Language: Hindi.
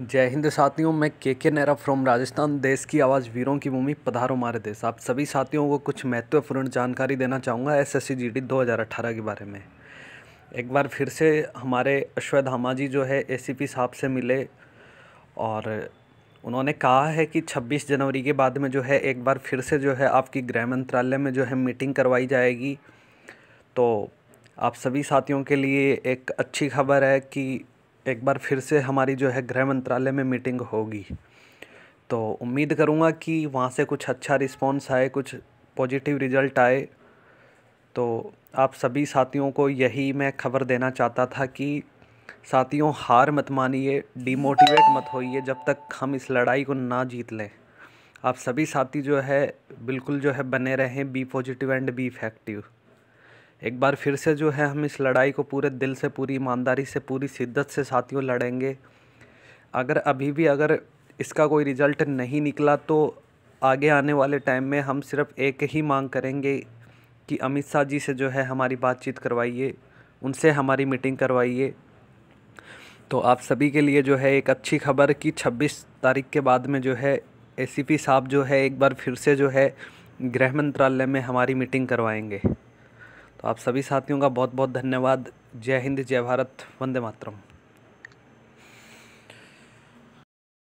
जय हिंद साथियों मैं के के नेहरा फ्रॉम राजस्थान देश की आवाज़ वीरों की भूमि पधारो हमारे देश आप सभी साथियों को कुछ महत्वपूर्ण जानकारी देना चाहूँगा एस एस सी 2018 के बारे में एक बार फिर से हमारे अश्वधामा जी जो है एसीपी साहब से मिले और उन्होंने कहा है कि 26 जनवरी के बाद में जो है एक बार फिर से जो है आपकी गृह मंत्रालय में जो है मीटिंग करवाई जाएगी तो आप सभी साथियों के लिए एक अच्छी खबर है कि एक बार फिर से हमारी जो है गृह मंत्रालय में मीटिंग होगी तो उम्मीद करूँगा कि वहाँ से कुछ अच्छा रिस्पॉन्स आए कुछ पॉजिटिव रिजल्ट आए तो आप सभी साथियों को यही मैं खबर देना चाहता था कि साथियों हार मत मानिए डीमोटिवेट मत होइए जब तक हम इस लड़ाई को ना जीत लें आप सभी साथी जो है बिल्कुल जो है बने रहें be positive and be effective एक बार फिर से जो है हम इस लड़ाई को पूरे दिल से पूरी ईमानदारी से पूरी शिद्दत से साथियों लड़ेंगे अगर अभी भी अगर इसका कोई रिज़ल्ट नहीं निकला तो आगे आने वाले टाइम में हम सिर्फ एक ही मांग करेंगे कि अमित शाह जी से जो है हमारी बातचीत करवाइए उनसे हमारी मीटिंग करवाइए तो आप सभी के लिए जो है एक अच्छी खबर कि 26 तारीख के बाद में जो है एसीपी साहब जो है एक बार फिर से जो है गृह मंत्रालय में हमारी मीटिंग करवाएंगे तो आप सभी साथियों का बहुत बहुत धन्यवाद जय हिंद जय भारत वंदे मातरम